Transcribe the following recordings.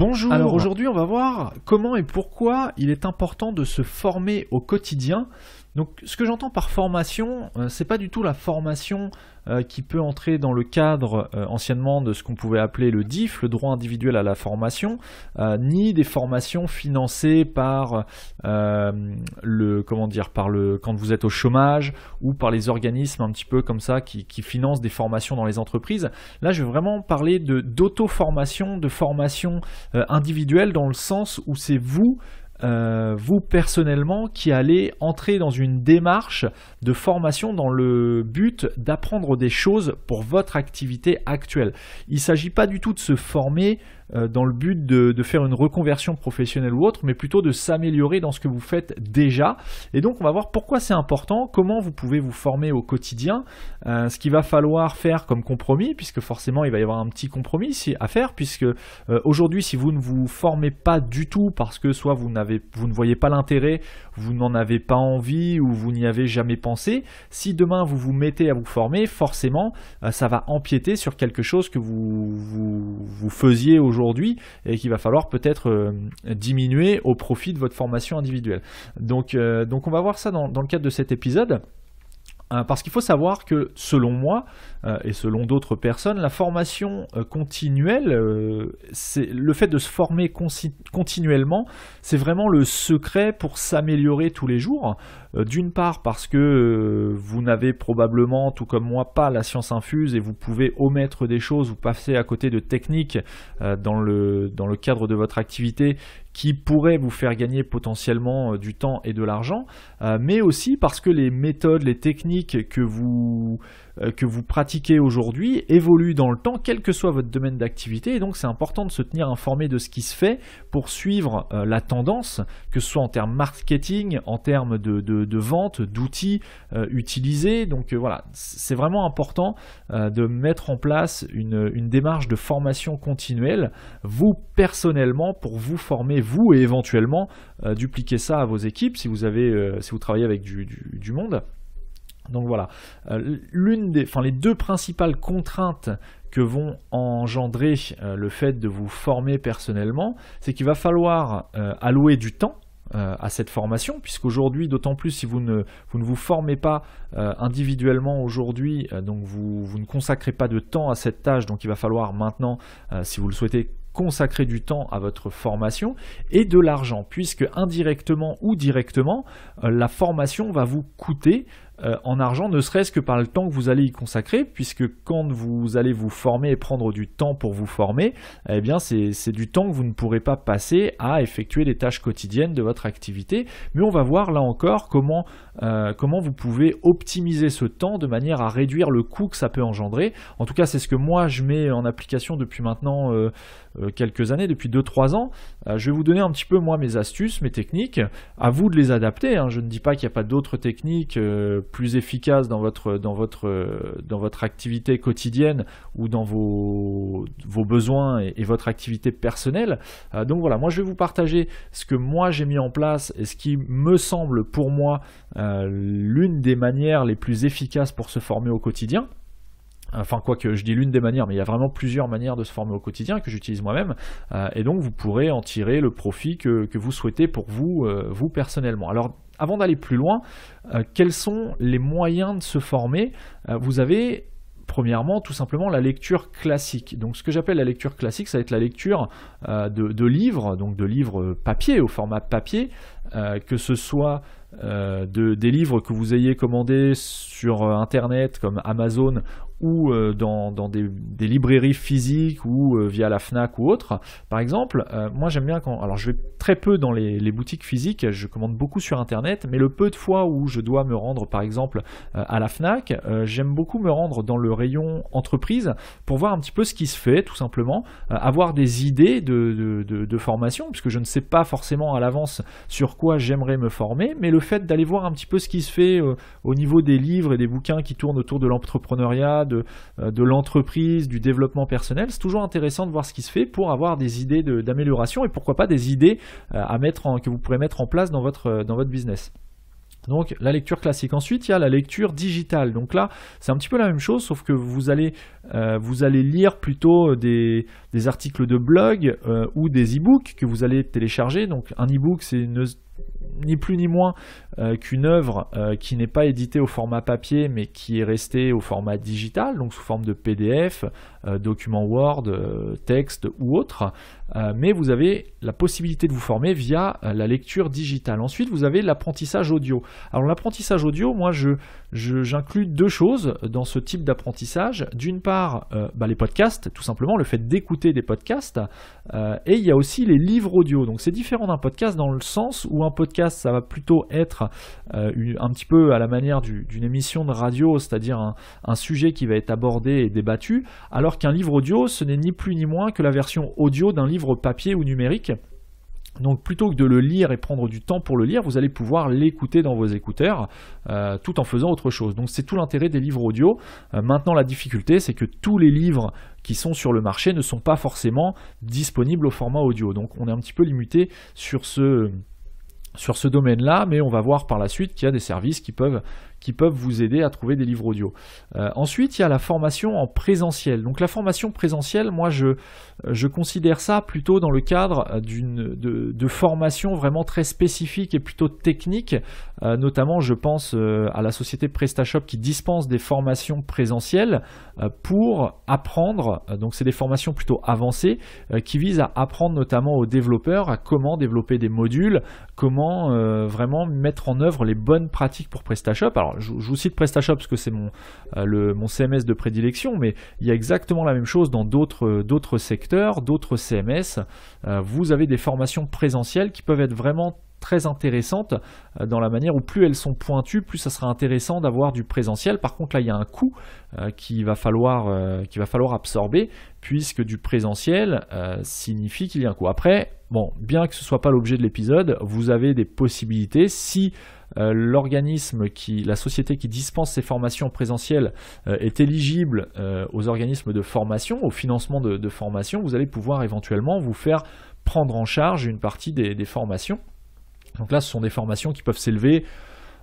Bonjour. Alors aujourd'hui, on va voir comment et pourquoi il est important de se former au quotidien donc ce que j'entends par formation, ce euh, c'est pas du tout la formation euh, qui peut entrer dans le cadre euh, anciennement de ce qu'on pouvait appeler le DIF, le droit individuel à la formation, ni des formations financées par le comment dire par le quand vous êtes au chômage ou par les organismes un petit peu comme ça qui, financent des formations dans les entreprises. Là je veux vraiment parler de d'auto-formation, de formation individuelle dans le sens où c'est vous euh, vous personnellement qui allez entrer dans une démarche de formation dans le but d'apprendre des choses pour votre activité actuelle. Il ne s'agit pas du tout de se former euh, dans le but de, faire une reconversion professionnelle ou autre, mais plutôt de s'améliorer dans ce que vous faites déjà. Et donc on va voir pourquoi c'est important, comment vous pouvez vous former au quotidien, euh, ce qu'il va falloir faire comme compromis, puisque forcément il va y avoir un petit compromis à faire, puisque euh, aujourd'hui si vous ne vous formez pas du tout parce que soit vous, n'avez, vous ne voyez pas l'intérêt, vous n'en avez pas envie ou vous n'y avez jamais pensé, si demain vous vous mettez à vous former, forcément ça va empiéter sur quelque chose que vous faisiez aujourd'hui et qu'il va falloir peut-être euh, diminuer au profit de votre formation individuelle. Donc, euh, donc on va voir ça dans, le cadre de cet épisode. Euh, parce qu'il faut savoir que selon moi et selon d'autres personnes, la formation continuelle, c'est le fait de se former continuellement, c'est vraiment le secret pour s'améliorer tous les jours, euh, d'une part parce que euh, vous n'avez probablement, tout comme moi, pas la science infuse et vous pouvez omettre des choses ou passer à côté de techniques euh, dans le, dans le cadre de votre activité qui pourraient vous faire gagner potentiellement du temps et de l'argent, mais aussi parce que les méthodes, les techniques que vous, que vous pratiquez aujourd'hui évoluent dans le temps, quel que soit votre domaine d'activité, et donc c'est important de se tenir informé de ce qui se fait pour suivre la tendance, que ce soit en termes marketing, en termes de de, vente, d'outils euh, utilisés. Donc euh, voilà, c'est vraiment important euh, de mettre en place une, démarche de formation continuelle, vous personnellement, pour vous former, vous, et éventuellement dupliquer ça à vos équipes si vous, avez, si vous travaillez avec du, du monde. Donc voilà, l'une des, enfin les deux principales contraintes que vont engendrer le fait de vous former personnellement, c'est qu'il va falloir allouer du temps euh, à cette formation, puisqu'aujourd'hui, d'autant plus si vous ne, vous formez pas euh, individuellement aujourd'hui, euh, donc vous, vous, ne consacrez pas de temps à cette tâche, donc il va falloir maintenant, si vous le souhaitez, consacrer du temps à votre formation et de l'argent, puisque indirectement ou directement, la formation va vous coûter euh, en argent, ne serait-ce que par le temps que vous allez y consacrer, puisque quand vous allez vous former et prendre du temps pour vous former, eh bien c'est du temps que vous ne pourrez pas passer à effectuer les tâches quotidiennes de votre activité. Mais on va voir là encore comment, euh, comment vous pouvez optimiser ce temps de manière à réduire le coût que ça peut engendrer. En tout cas, c'est ce que moi je mets en application depuis maintenant euh, quelques années, depuis 2-3 ans. Euh, je vais vous donner un petit peu moi mes astuces, mes techniques, à vous de les adapter. Hein. Je ne dis pas qu'il n'y a pas d'autres techniques euh, plus efficaces dans votre, dans, votre, euh, dans votre activité quotidienne ou dans vos, besoins et votre activité personnelle. donc voilà, moi je vais vous partager ce que moi j'ai mis en place et ce qui me semble pour moi l'une des manières les plus efficaces pour se former au quotidien. Enfin, quoi que je dis l'une des manières, mais il y a vraiment plusieurs manières de se former au quotidien que j'utilise moi-même. Euh, et donc, vous pourrez en tirer le profit que, vous souhaitez pour vous, euh, vous personnellement. Alors, avant d'aller plus loin, euh, quels sont les moyens de se former Vous avez premièrement, tout simplement, la lecture classique. Donc, ce que j'appelle la lecture classique, ça va être la lecture de, livres, donc de livres papier, au format papier, que ce soit de, des livres que vous ayez commandés sur Internet, comme Amazon ou euh, dans, des, librairies physiques ou euh, via la FNAC ou autre, par exemple, euh, moi j'aime bien quand... Alors je vais très peu dans les, boutiques physiques, je commande beaucoup sur Internet, mais le peu de fois où je dois me rendre par exemple à la FNAC, j'aime beaucoup me rendre dans le rayon entreprise pour voir un petit peu ce qui se fait, tout simplement, avoir des idées de, de formation, puisque je ne sais pas forcément à l'avance sur quoi j'aimerais me former, mais le fait d'aller voir un petit peu ce qui se fait au niveau des livres et des bouquins qui tournent autour de l'entrepreneuriat, euh, de, l'entreprise, du développement personnel. C'est toujours intéressant de voir ce qui se fait pour avoir des idées d'amélioration et pourquoi pas des idées euh, à mettre en, que vous pourrez mettre en place dans votre, euh, dans votre business. Donc la lecture classique. Ensuite, il y a la lecture digitale. Donc là, c'est un petit peu la même chose, sauf que vous allez, vous allez lire plutôt des, des articles de blog ou des e-books que vous allez télécharger. Donc un e-book, c'est une ni plus ni moins euh, qu'une œuvre euh, qui n'est pas éditée au format papier mais qui est restée au format digital, donc sous forme de PDF, euh, documents Word, euh, texte ou autre, euh, mais vous avez la possibilité de vous former via la lecture digitale. Ensuite, vous avez l'apprentissage audio. Alors l'apprentissage audio, moi, je, j'inclus deux choses dans ce type d'apprentissage. D'une part, bah, les podcasts, tout simplement, le fait d'écouter des podcasts. et il y a aussi les livres audio. Donc c'est différent d'un podcast dans le sens où un podcast, ça va plutôt être un petit peu à la manière d'une émission de radio, c'est-à-dire un sujet qui va être abordé et débattu, alors qu'un livre audio, ce n'est ni plus ni moins que la version audio d'un livre papier ou numérique. Donc plutôt que de le lire et prendre du temps pour le lire, vous allez pouvoir l'écouter dans vos écouteurs euh, tout en faisant autre chose. Donc c'est tout l'intérêt des livres audio. Euh, maintenant la difficulté c'est que tous les livres qui sont sur le marché ne sont pas forcément disponibles au format audio. Donc on est un petit peu limité sur ce domaine-là, mais on va voir par la suite qu'il y a des services qui peuvent qui peuvent vous aider à trouver des livres audio. Euh, ensuite, il y a la formation en présentiel. Donc la formation présentielle, moi je, je considère ça plutôt dans le cadre euh, d'une de, formation vraiment très spécifique et plutôt technique. Euh, notamment, je pense à la société PrestaShop qui dispense des formations présentielles pour apprendre. donc c'est des formations plutôt avancées qui visent à apprendre notamment aux développeurs à comment développer des modules, comment vraiment mettre en œuvre les bonnes pratiques pour PrestaShop. Alors je, vous cite PrestaShop parce que c'est mon, euh, CMS de prédilection, mais il y a exactement la même chose dans d'autres, euh, secteurs, d'autres CMS. Euh, vous avez des formations présentielles qui peuvent être vraiment très intéressantes dans la manière où plus elles sont pointues, plus ça sera intéressant d'avoir du présentiel. Par contre, là, il y a un coût qu'il va, falloir, absorber, puisque du présentiel signifie qu'il y a un coût. Après, bon, bien que ce ne soit pas l'objet de l'épisode, vous avez des possibilités si euh, l'organisme qui, la société qui dispense ces formations présentielles euh, est éligible euh, aux organismes de formation, au financement de, formation, vous allez pouvoir éventuellement vous faire prendre en charge une partie des, des formations. Donc là, ce sont des formations qui peuvent s'élever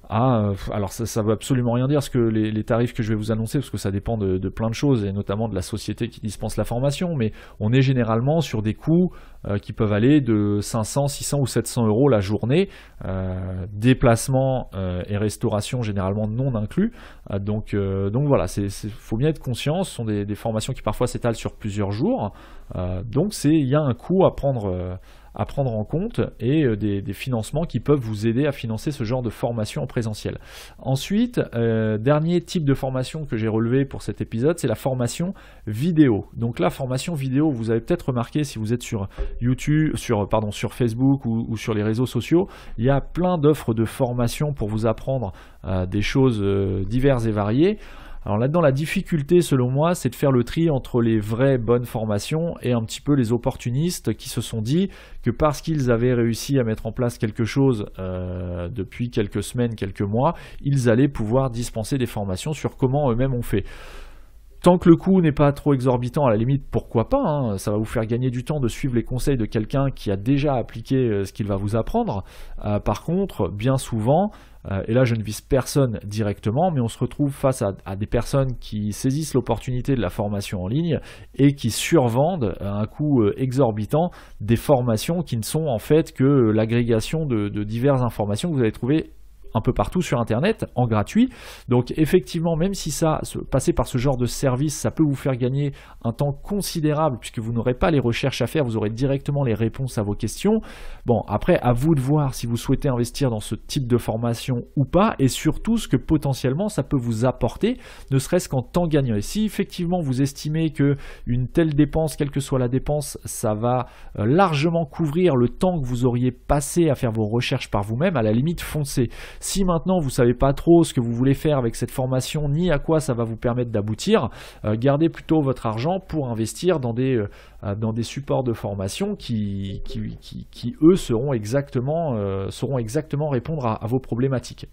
ah, alors ça, ne veut absolument rien dire ce que les, tarifs que je vais vous annoncer parce que ça dépend de, plein de choses et notamment de la société qui dispense la formation mais on est généralement sur des coûts euh, qui peuvent aller de 500, 600 ou 700 euros la journée euh, déplacement euh, et restauration généralement non inclus donc, voilà il faut bien être conscient ce sont des, des formations qui parfois s'étalent sur plusieurs jours donc il y a un coût à prendre prendre en compte et euh, des, financements qui peuvent vous aider à financer ce genre de formation en présentiel. Ensuite, euh, dernier type de formation que j'ai relevé pour cet épisode, c'est la formation vidéo. Donc la formation vidéo, vous avez peut-être remarqué si vous êtes sur YouTube, sur, pardon, sur Facebook ou, sur les réseaux sociaux, il y a plein d'offres de formation pour vous apprendre euh, des choses diverses et variées. Alors là-dedans, la difficulté, selon moi, c'est de faire le tri entre les vraies bonnes formations et un petit peu les opportunistes qui se sont dit que parce qu'ils avaient réussi à mettre en place quelque chose euh, depuis quelques semaines, quelques mois, ils allaient pouvoir dispenser des formations sur comment eux-mêmes ont fait. Tant que le coût n'est pas trop exorbitant, à la limite, pourquoi pas hein. Ça va vous faire gagner du temps de suivre les conseils de quelqu'un qui a déjà appliqué euh, ce qu'il va vous apprendre. Euh, par contre, bien souvent, euh, et là je ne vise personne directement, mais on se retrouve face à, des personnes qui saisissent l'opportunité de la formation en ligne et qui survendent à un coût exorbitant des formations qui ne sont en fait que l'agrégation de, de diverses informations que vous allez trouver un peu partout sur Internet en gratuit. Donc effectivement, même si ça, passer par ce genre de service, ça peut vous faire gagner un temps considérable puisque vous n'aurez pas les recherches à faire, vous aurez directement les réponses à vos questions. Bon, après, à vous de voir si vous souhaitez investir dans ce type de formation ou pas et surtout ce que potentiellement ça peut vous apporter, ne serait-ce qu'en temps gagnant. Et si effectivement vous estimez que une telle dépense, quelle que soit la dépense, ça va euh, largement couvrir le temps que vous auriez passé à faire vos recherches par vous-même, à la limite foncez. Si maintenant vous savez pas trop ce que vous voulez faire avec cette formation ni à quoi ça va vous permettre d'aboutir, euh, gardez plutôt votre argent pour investir dans des, euh, euh, dans des supports de formation qui, qui, eux seront exactement, exactement répondre à vos problématiques.